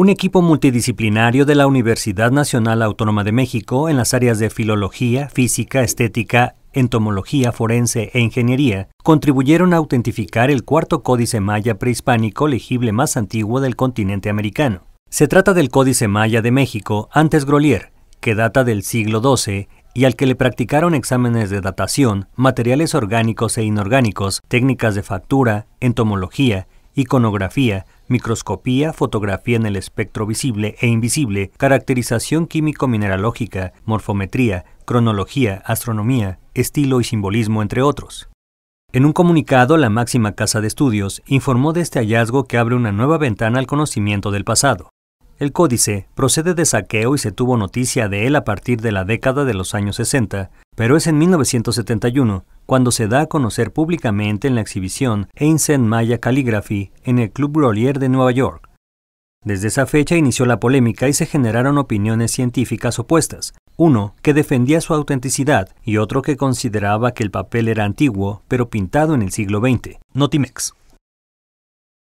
Un equipo multidisciplinario de la Universidad Nacional Autónoma de México en las áreas de filología, física, estética, entomología forense e ingeniería contribuyeron a autentificar el cuarto códice maya prehispánico legible más antiguo del continente americano. Se trata del Códice Maya de México antes Grolier, que data del siglo XII y al que le practicaron exámenes de datación, materiales orgánicos e inorgánicos, técnicas de factura, entomología, iconografía, microscopía, fotografía en el espectro visible e invisible, caracterización químico-mineralógica, morfometría, cronología, astronomía, estilo y simbolismo, entre otros. En un comunicado, la máxima casa de estudios informó de este hallazgo que abre una nueva ventana al conocimiento del pasado. El códice procede de saqueo y se tuvo noticia de él a partir de la década de los años 60, pero es en 1971 cuando se da a conocer públicamente en la exhibición Ancient Maya Calligraphy en el Club Rollier de Nueva York. Desde esa fecha inició la polémica y se generaron opiniones científicas opuestas, uno que defendía su autenticidad y otro que consideraba que el papel era antiguo, pero pintado en el siglo XX, Notimex.